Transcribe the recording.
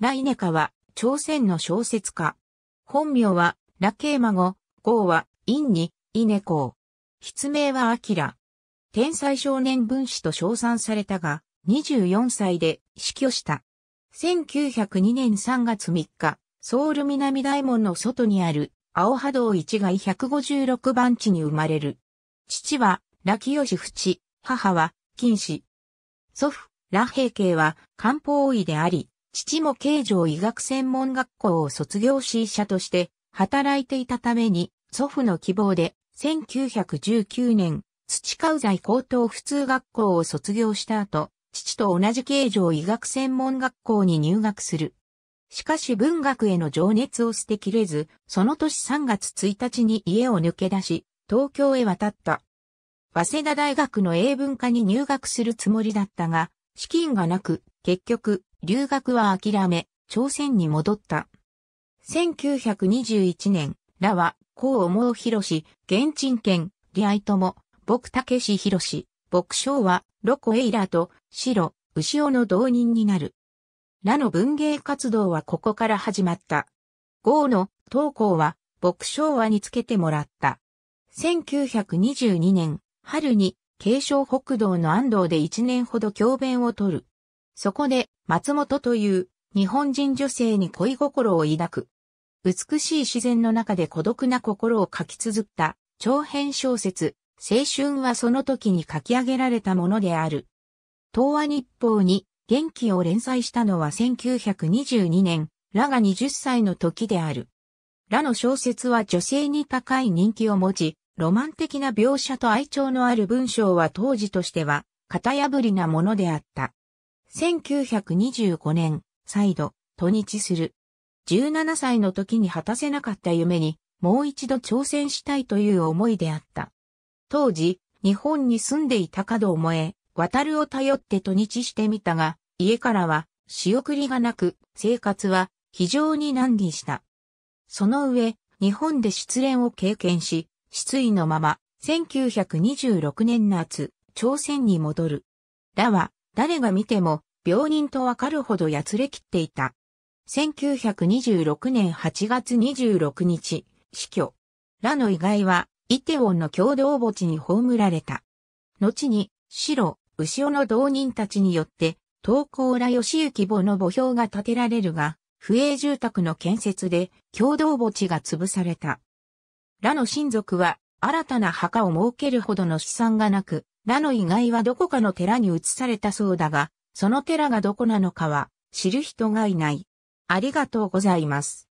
ライネカは、朝鮮の小説家。本名は、ラケーマゴ号は、インニ、イネコー。筆名はアキラ。天才少年文史と称賛されたが、24歳で死去した。1902年3月3日、ソウル南大門の外にある、青波道一街156番地に生まれる。父は、ラキヨシフチ、母は、金氏。祖父、ラヘイケイは、漢方医であり、父も慶城医学専門学校を卒業し医者として働いていたために、祖父の希望で1919年、土川在高等普通学校を卒業した後、父と同じ慶城医学専門学校に入学する。しかし文学への情熱を捨てきれず、その年3月1日に家を抜け出し、東京へ渡った。早稲田大学の英文科に入学するつもりだったが、資金がなく、結局、留学は諦め、朝鮮に戻った。1921年、らは、う思う広し、現鎮県、リアイトも、僕武志広し、牧章は、ロコエイラと、白、牛尾の同人になる。らの文芸活動はここから始まった。号の、東稿は、牧昭はにつけてもらった。1922年、春に、継承北道の安藤で1年ほど教鞭を取る。そこで、松本という日本人女性に恋心を抱く。美しい自然の中で孤独な心を書き綴った長編小説、青春はその時に書き上げられたものである。東亜日報に元気を連載したのは1922年、ラが20歳の時である。ラの小説は女性に高い人気を持ち、ロマン的な描写と愛情のある文章は当時としては、型破りなものであった。1925年、再度、土日する。17歳の時に果たせなかった夢に、もう一度挑戦したいという思いであった。当時、日本に住んでいたかと思え、渡るを頼って土日してみたが、家からは仕送りがなく、生活は非常に難儀した。その上、日本で失恋を経験し、失意のまま、1926年夏、朝鮮に戻る。だは、誰が見ても病人とわかるほどやつれきっていた。1926年8月26日、死去。ラの遺骸は、イテウォンの共同墓地に葬られた。後に、白、牛尾の同人たちによって、東高ら義行墓の墓標が建てられるが、不営住宅の建設で共同墓地が潰された。らの親族は新たな墓を設けるほどの資産がなく、らの遺骸はどこかの寺に移されたそうだが、その寺がどこなのかは知る人がいない。ありがとうございます。